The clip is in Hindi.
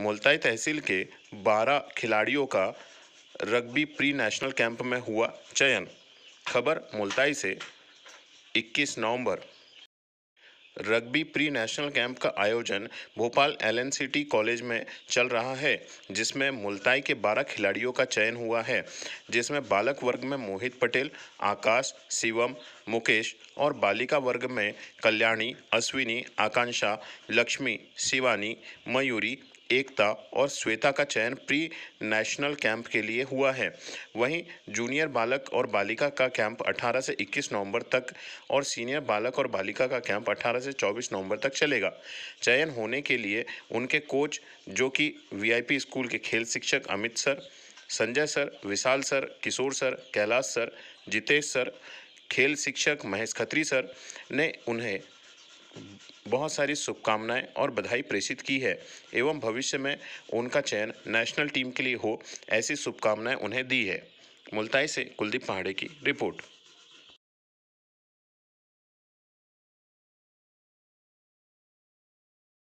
मुलताई तहसील के 12 खिलाड़ियों का रग्बी प्री नेशनल कैंप में हुआ चयन खबर मुलताई से 21 नवंबर रग्बी प्री नेशनल कैंप का आयोजन भोपाल एल सिटी कॉलेज में चल रहा है जिसमें मुलताई के 12 खिलाड़ियों का चयन हुआ है जिसमें बालक वर्ग में मोहित पटेल आकाश शिवम मुकेश और बालिका वर्ग में कल्याणी अश्विनी आकांक्षा लक्ष्मी शिवानी मयूरी एकता और श्वेता का चयन प्री नेशनल कैंप के लिए हुआ है वहीं जूनियर बालक और बालिका का कैंप 18 से 21 नवंबर तक और सीनियर बालक और बालिका का कैंप 18 से 24 नवंबर तक चलेगा चयन होने के लिए उनके कोच जो कि वीआईपी स्कूल के खेल शिक्षक Amit sir Sanjay sir Vishal sir Kishore sir Kailash sir Jitesh sir खेल शिक्षक महेश खत्री सर ने उन्हें बहुत सारी शुभकामनाएं और बधाई प्रेषित की है एवं भविष्य में उनका चयन नेशनल टीम के लिए हो ऐसी शुभकामनाएं उन्हें दी है मुल्ताई से कुलदीप पहाड़े की रिपोर्ट